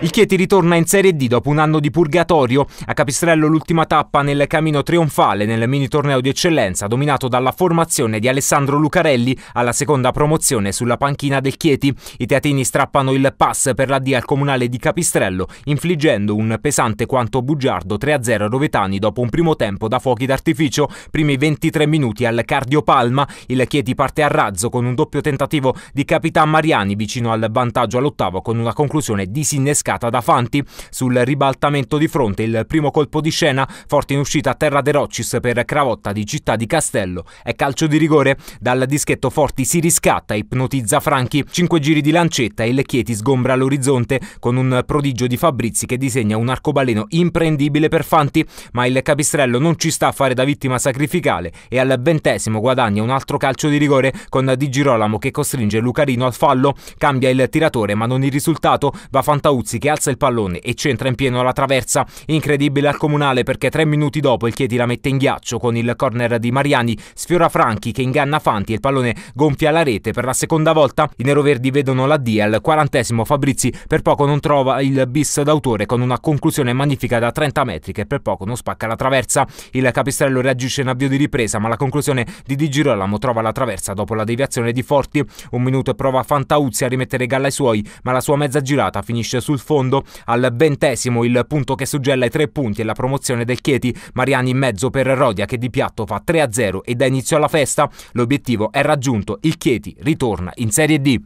Il Chieti ritorna in Serie D dopo un anno di purgatorio. A Capistrello l'ultima tappa nel cammino trionfale nel mini torneo di eccellenza dominato dalla formazione di Alessandro Lucarelli alla seconda promozione sulla panchina del Chieti. I teatini strappano il pass per la D al comunale di Capistrello, infliggendo un pesante quanto bugiardo 3-0 Rovetani dopo un primo tempo da fuochi d'artificio, primi 23 minuti al cardiopalma. Il Chieti parte a razzo con un doppio tentativo di Capitan Mariani vicino al vantaggio all'ottavo con una conclusione disinnescata pescata da Fanti. Sul ribaltamento di fronte il primo colpo di scena, forte in uscita a terra De Rocis per Cravotta di Città di Castello. È calcio di rigore, dal dischetto Forti si riscatta, ipnotizza Franchi. Cinque giri di lancetta e il Chieti sgombra l'orizzonte con un prodigio di Fabrizi che disegna un arcobaleno imprendibile per Fanti, ma il capistrello non ci sta a fare da vittima sacrificale e al ventesimo guadagna un altro calcio di rigore con Di Girolamo che costringe Lucarino al fallo, cambia il tiratore ma non il risultato, va Fantauzzi Brizzi che alza il pallone e centra in pieno la traversa. Incredibile al comunale perché tre minuti dopo il Chieti la mette in ghiaccio con il corner di Mariani, sfiora Franchi che inganna Fanti e il pallone gonfia la rete per la seconda volta. I neroverdi vedono la D al quarantesimo Fabrizi per poco non trova il bis d'autore con una conclusione magnifica da 30 metri che per poco non spacca la traversa. Il capistrello reagisce in avvio di ripresa ma la conclusione di Di Girolamo trova la traversa dopo la deviazione di Forti. Un minuto e prova Fantauzzi a rimettere galla ai suoi ma la sua mezza girata finisce sul fondo. Al ventesimo il punto che suggella i tre punti è la promozione del Chieti, Mariani in mezzo per Rodia che di piatto fa 3-0 e dà inizio alla festa. L'obiettivo è raggiunto, il Chieti ritorna in Serie D.